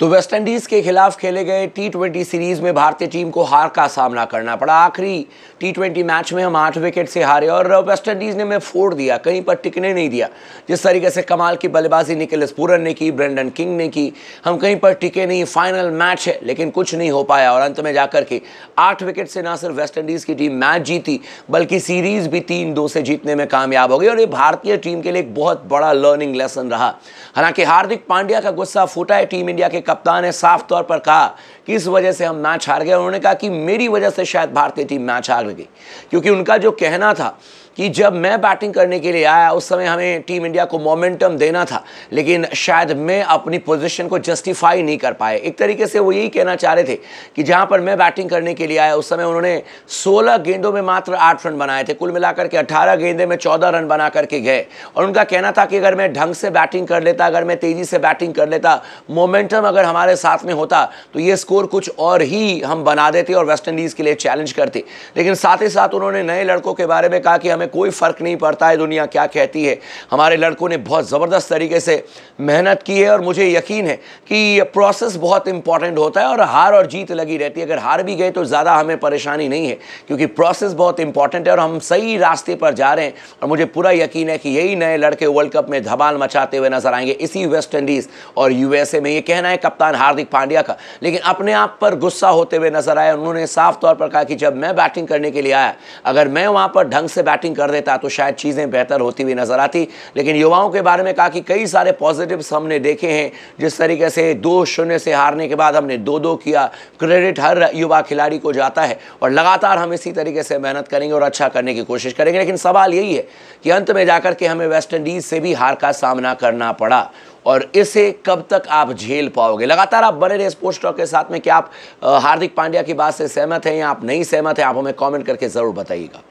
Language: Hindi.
तो वेस्टइंडीज़ के खिलाफ खेले गए टी ट्वेंटी सीरीज़ में भारतीय टीम को हार का सामना करना पड़ा आखिरी टी ट्वेंटी मैच में हम आठ विकेट से हारे और वेस्टइंडीज़ ने हमें फोड़ दिया कहीं पर टिकने नहीं दिया जिस तरीके से कमाल की बल्लेबाजी निकलस पूरन ने की ब्रेंडन किंग ने की हम कहीं पर टिके नहीं फाइनल मैच है लेकिन कुछ नहीं हो पाया और अंत में जाकर के आठ विकेट से ना सिर्फ वेस्टइंडीज़ की टीम मैच जीती बल्कि सीरीज़ भी तीन दो से जीतने में कामयाब हो गई और ये भारतीय टीम के लिए एक बहुत बड़ा लर्निंग लेसन रहा हालांकि हार्दिक पांड्या का गुस्सा फूटा है टीम इंडिया के कप्तान ने साफ तौर पर कहा कि इस वजह से हम मैच हार गए उन्होंने कहा कि मेरी वजह से शायद भारतीय टीम मैच हार गई क्योंकि उनका जो कहना था कि जब मैं बैटिंग करने के लिए आया उस समय हमें टीम इंडिया को मोमेंटम देना था लेकिन शायद मैं अपनी पोजीशन को जस्टिफाई नहीं कर पाए एक तरीके से वो यही कहना चाह रहे थे कि जहां पर मैं बैटिंग करने के लिए आया उस समय उन्होंने 16 गेंदों में मात्र आठ रन बनाए थे कुल मिलाकर के 18 गेंदे में 14 रन बना करके गए और उनका कहना था कि अगर मैं ढंग से बैटिंग कर लेता अगर मैं तेज़ी से बैटिंग कर लेता मोमेंटम अगर हमारे साथ में होता तो ये स्कोर कुछ और ही हम बना देते और वेस्ट इंडीज़ के लिए चैलेंज करते लेकिन साथ ही साथ उन्होंने नए लड़कों के बारे में कहा कि हमें हमें कोई फ़र्क नहीं पड़ता है दुनिया क्या कहती है हमारे लड़कों ने बहुत ज़बरदस्त तरीके से मेहनत की है और मुझे यकीन है कि ये प्रोसेस बहुत इंपॉर्टेंट होता है और हार और जीत लगी रहती है अगर हार भी गए तो ज़्यादा हमें परेशानी नहीं है क्योंकि प्रोसेस बहुत इंपॉर्टेंट है और हम सही रास्ते पर जा रहे हैं और मुझे पूरा यकीन है कि यही नए लड़के वर्ल्ड कप में धमाल मचाते हुए नजर आएंगे इसी वेस्ट इंडीज़ और यूएसए में ये कहना है कप्तान हार्दिक पांड्या का लेकिन अपने आप पर गुस्सा होते हुए नजर आए उन्होंने साफ तौर पर कहा कि जब मैं बैटिंग करने के लिए आया अगर मैं वहाँ पर ढंग से बैटिंग कर देता तो शायद चीज़ें बेहतर होती हुई नज़र आती लेकिन युवाओं के बारे में कहा कि कई सारे पॉजिटिव्स हमने देखे हैं जिस तरीके से दो शून्य से हारने के बाद हमने दो दो किया क्रेडिट हर युवा खिलाड़ी को जाता है और लगातार हम इसी तरीके से मेहनत करेंगे और अच्छा करने की कोशिश करेंगे लेकिन सवाल यही है कि अंत में जाकर के हमें वेस्ट इंडीज़ से भी हार का सामना करना पड़ा और इसे कब तक आप झेल पाओगे लगातार आप बने रहे स्पोर्ट्स टॉक के साथ में क्या आप हार्दिक पांड्या की बात से सहमत हैं या आप नहीं सहमत हैं आप हमें कमेंट करके ज़रूर बताइएगा